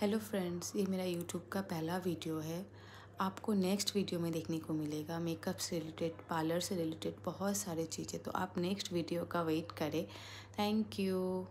hello friends ये मेरा YouTube का पहला वीडियो है आपको नेक्स्ट वीडियो में देखने को मिलेगा मेकअप से रिलेटेड पार्लर से रिलेटेड बहुत सारी चीज़ें तो आप नेक्स्ट वीडियो का वेट करें थैंक यू